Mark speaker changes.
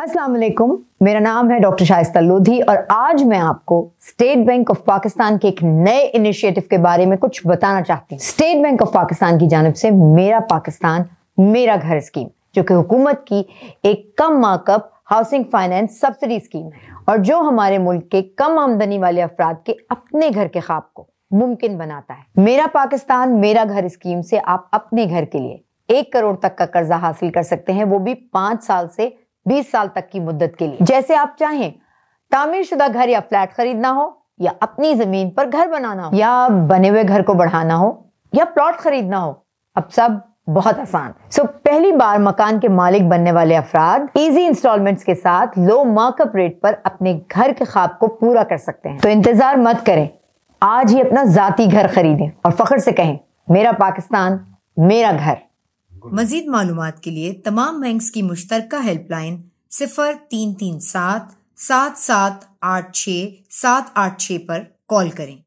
Speaker 1: अस्सलाम वालेकुम मेरा नाम है डॉक्टर शाइस्ता लोधी और आज मैं आपको स्टेट बैंक ऑफ पाकिस्तान के एक नए इनिशिएटिव के बारे में कुछ बताना चाहती हूँ स्टेट बैंक ऑफ पाकिस्तान की जानब से मेरा पाकिस्तान मेरा घर स्कीम जो कि हुकूमत की एक कम markup housing finance subsidy scheme है और जो हमारे मुल्क के कम आमदनी वाले अफराद के अपने घर के ख्वाब को मुमकिन बनाता है मेरा पाकिस्तान मेरा घर स्कीम से आप अपने घर के लिए एक करोड़ तक का कर्जा हासिल कर सकते हैं वो भी पांच साल से बीस साल तक की मुद्दत के लिए जैसे आप चाहें तामीरशुदा घर या फ्लैट खरीदना हो या अपनी जमीन पर घर बनाना हो या बने हुए घर को बढ़ाना हो या प्लॉट खरीदना हो अब सब बहुत आसान सो so, पहली बार मकान के मालिक बनने वाले अफराद इजी इंस्टॉलमेंट्स के साथ लो मार्कअप रेट पर अपने घर के ख्वाब को पूरा कर सकते हैं तो इंतजार मत करें आज ही अपना जाती घर खरीदें और फखर से कहें मेरा पाकिस्तान मेरा घर मजीद मालूम के लिए तमाम बैंक की मुश्तर हेल्पलाइन सिफर तीन तीन सात सात सात आठ छ सात आठ छः पर कॉल करें